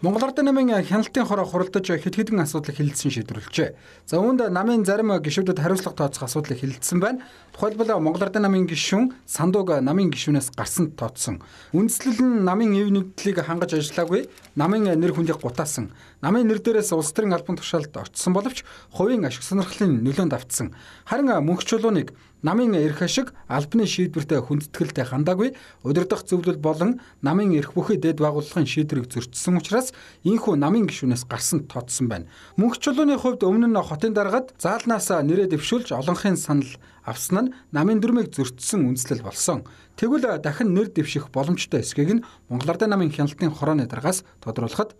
Монгол Ард намын хяналтын хороо хуралдаж хэд хэдэн асуудлыг хилцсэн шийдвэрлэжээ. За үүнд намын зарим гишүүдэд хариуцлага тооцох асуудлыг хилцсэн байна. Тухайлбал Монгол Ард намын гишүүн сандууг намын гишүүнээс гарсан тооцсон. Үндслэл нь намын эв нэгдлийг хангаж ажиллаагүй, намын нэр хүндийг гутаасан. Намын нэр дээрээс улс төрийн албан тушаалд очсон боловч хувийн ашиг сонирхлын нөлөөнд автсан. Харин мөнх чулууныг намын эрх ашиг албаны шийдвэртэй хүндэтгэлтэй хандаагүй, удирдах зөвлөл болон намын эрх бүхий дэд байгууллагын шийдвэрийг зөрчсөн учраас учраас ийхүү намын гишүүнээс гарсан тооцсон байна. Мөнх чулууны хувьд өмнө нь хотын дараагад заалнаас нэрээ дэвшүүлж олонхын санал авсан нь намын дүрмийг зөрчсөн үндэслэл болсон. Тэгвэл дахин нэр дэвших боломжтой эсэхийг нь Монгол Ардын намын хяналтын хорооны дараагаас тодруулахад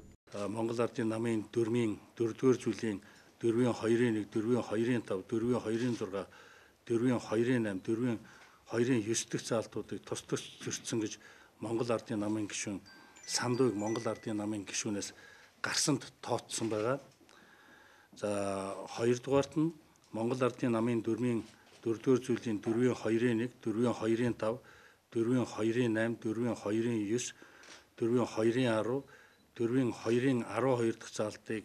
Монгол Ардын намын дүрмийн 4-р зүйлийн 4-ийн 2-ын 1, 4-ийн 2-ын 5, 4-ийн 2-ын 6, 4-ийн 2-ын 8, 4-ийн 2-ын 9 дэх заалтуудыг тус тус зөрчсөн гэж Монгол Ардын намын гишүүн сандууг Монгол ардын намын гишүүнээс гарсанд тооцсон байгаа. За хоёрдугаарт нь Монгол ардын намын дөрмийн дөрөвдүгээр зүйлийн 4-ийн 2-ийн 1, 4-ийн 2-ийн 5, 4-ийн 2-ийн 8, 4-ийн 2-ийн 9, 4-ийн 2-ийн 10, 4-ийн 2-ийн 12 дахь заалтыг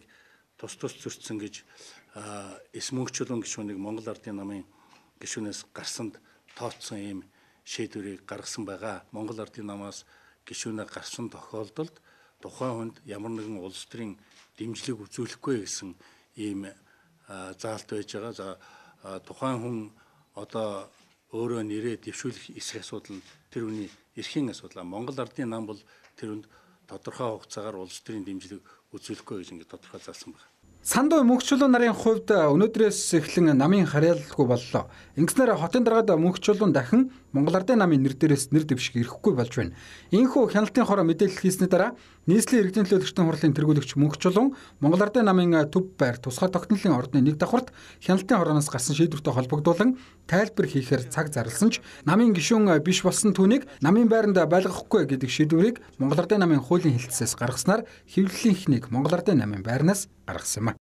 тус тус зөрчсөн гэж эс мөнхчлөн гишүүнийг Монгол ардын намын гишүүнээс гарсанд тооцсон ийм шийдвэрийг гаргасан байгаа. Монгол ардын намаас гишүүнээ гарсан тохиолдолд тухайн хүнд ямар нэгэн улс төрийн дэмжлэг үзүүлэхгүй гэсэн ийм заалт байж байгаа. За тухайн хүн одоо өөрөө нэрээ дэвшүүлэх эсэх асуудал нь тэр хүний эрхийн асуудал. Монгол ардын нам бол тэр хүнд тодорхой хугацаагаар улс төрийн дэмжлэг үзүүлэхгүй гэж ингэ тодорхой заасан байна. Сандуу мөнхчлөө нарын хувьд өнөөдрөөс эхлэн намын харьяалалгүй боллоо. Ингэснээр хотын дарагт мөнхчлөө дахин Монгол Ардын намын нэр дээрээс нэр дэвшиг ирэхгүй болж байна. Ийхүү хяналтын хороо мэдээлэл хийсний дараа нийслэлийн иргэдийн төлөөлөгчдийн хурлын тэргүүлэгч Мөнх Чулуун Монгол Ардын намын төв байр тусгаар тогтнолын ордны нэг давхарт хяналтын хорооноос гарсан шийдвэртэй холбогдуулан тайлбар хийхээр цаг зарлсан ч намын гишүүн биш болсон түүнийг намын байранд байлгахгүй гэдэг шийдвэрийг Монгол Ардын намын хуулийн хэлтсээс гаргаснаар хэвлэлийн эхнийг Монгол Ардын намын байрнаас гаргасан юм.